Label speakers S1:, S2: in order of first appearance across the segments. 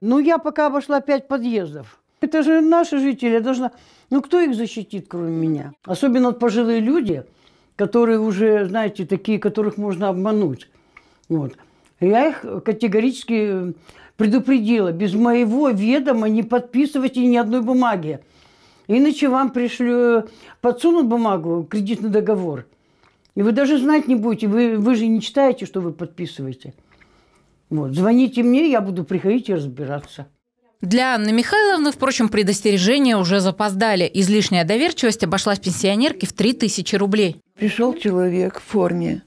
S1: Ну, я пока обошла пять подъездов. Это же наши жители, я должна... Ну, кто их защитит, кроме меня? Особенно пожилые люди, которые уже, знаете, такие, которых можно обмануть. Вот. Я их категорически предупредила, без моего ведома не подписывайте ни одной бумаги. Иначе вам пришлю, подсунут бумагу, кредитный договор. И вы даже знать не будете, вы, вы же не читаете, что вы подписываете. Вот, звоните мне, я буду приходить и разбираться.
S2: Для Анны Михайловны, впрочем, предостережения уже запоздали. Излишняя доверчивость обошлась пенсионерке в 3000 рублей.
S3: Пришел человек в форме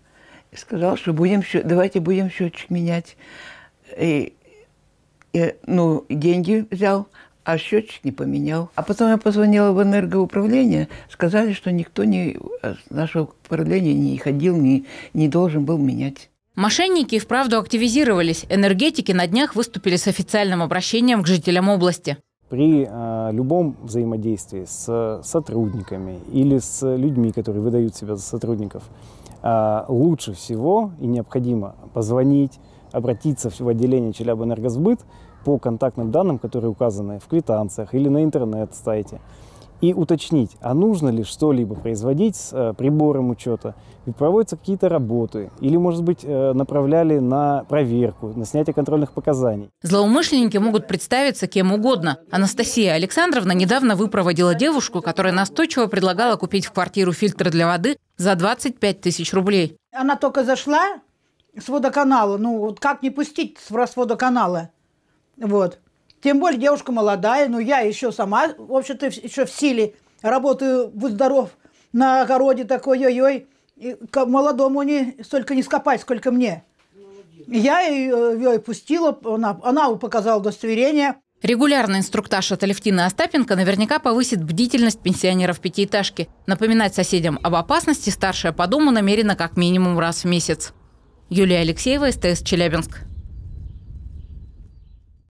S3: и сказал, что будем, давайте будем счетчик менять. И, и, ну, деньги взял, а счетчик не поменял. А потом я позвонила в энергоуправление, сказали, что никто не, э, с нашего управления не ходил, не, не должен был менять.
S2: Мошенники и вправду активизировались. Энергетики на днях выступили с официальным обращением к жителям области.
S4: При э, любом взаимодействии с сотрудниками или с людьми, которые выдают себя за сотрудников, э, лучше всего и необходимо позвонить, обратиться в отделение Челябэнергосбыт по контактным данным, которые указаны в квитанциях или на интернет-сайте и уточнить, а нужно ли что-либо производить с э, прибором учета, ведь проводятся какие-то работы, или, может быть, э, направляли на проверку, на снятие контрольных показаний.
S2: Злоумышленники могут представиться кем угодно. Анастасия Александровна недавно выпроводила девушку, которая настойчиво предлагала купить в квартиру фильтр для воды за 25 тысяч рублей.
S5: Она только зашла с водоканала, ну вот как не пустить с водоканала, вот. Тем более девушка молодая, но я еще сама, в общем-то, еще в силе. Работаю, будь здоров, на огороде такой, ой-ой. Молодому не столько не скопать, сколько мне. Я ее, ее пустила, она, она показала удостоверение.
S2: Регулярный инструктаж от Алевтины Остапенко наверняка повысит бдительность пенсионеров пятиэтажки. Напоминать соседям об опасности старшая по дому намерена как минимум раз в месяц. Юлия Алексеева, СТС Челябинск.